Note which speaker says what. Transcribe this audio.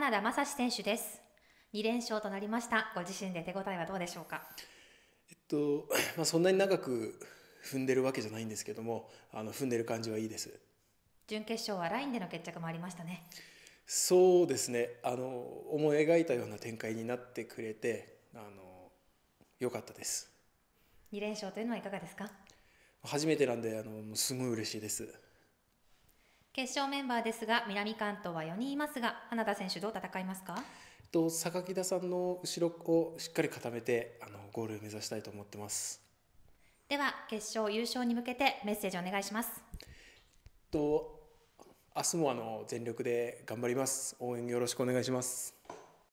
Speaker 1: 花田正史選手です2連勝となりましたご自身で手応えはどうでしょうか
Speaker 2: えっと、まあ、そんなに長く踏んでるわけじゃないんですけどもあの踏んでる感じはいいです
Speaker 1: 準決勝はラインでの決着もありましたね
Speaker 2: そうですねあの思い描いたような展開になってくれてあの良かったです
Speaker 1: 2連勝というのはいかがですか
Speaker 2: 初めてなんであのすごい嬉しいです
Speaker 1: 決勝メンバーですが南関東は4人いますが花田選手どう戦いますか
Speaker 2: と榊田さんの後ろをしっかり固めてあのゴールを目指したいと思ってます
Speaker 1: では決勝優勝に向けてメッセージお願いします
Speaker 2: と明日もあの全力で頑張ります応援よろしくお願いします